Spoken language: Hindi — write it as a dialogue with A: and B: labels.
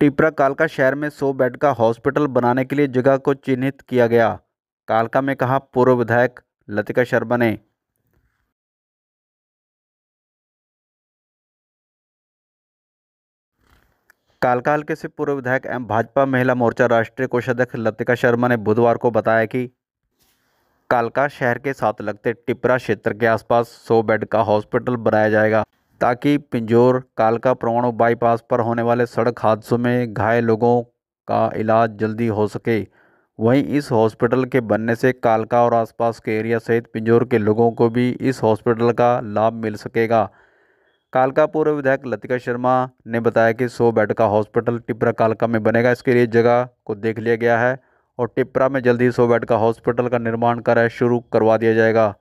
A: टिपरा कालका शहर में 100 बेड का हॉस्पिटल बनाने के लिए जगह को चिन्हित किया गया कालका में कहा पूर्व विधायक लतिका शर्मा ने कालका हल्के से पूर्व विधायक एवं भाजपा महिला मोर्चा राष्ट्रीय कोषाध्यक्ष लतिका शर्मा ने बुधवार को बताया कि कालका शहर के साथ लगते टिपरा क्षेत्र के आसपास 100 बेड का हॉस्पिटल बनाया जाएगा ताकि पिंजौर कालका प्रवाणु बाईपास पर होने वाले सड़क हादसों में घायल लोगों का इलाज जल्दी हो सके वहीं इस हॉस्पिटल के बनने से कालका और आसपास के एरिया सहित पिंजौर के लोगों को भी इस हॉस्पिटल का लाभ मिल सकेगा कालका पूर्व विधायक लतिका शर्मा ने बताया कि 100 बेड का हॉस्पिटल टिपरा कालका में बनेगा इसके लिए जगह को देख लिया गया है और टिपरा में जल्द ही सौ बेड का हॉस्पिटल का निर्माण कार्य शुरू करवा दिया जाएगा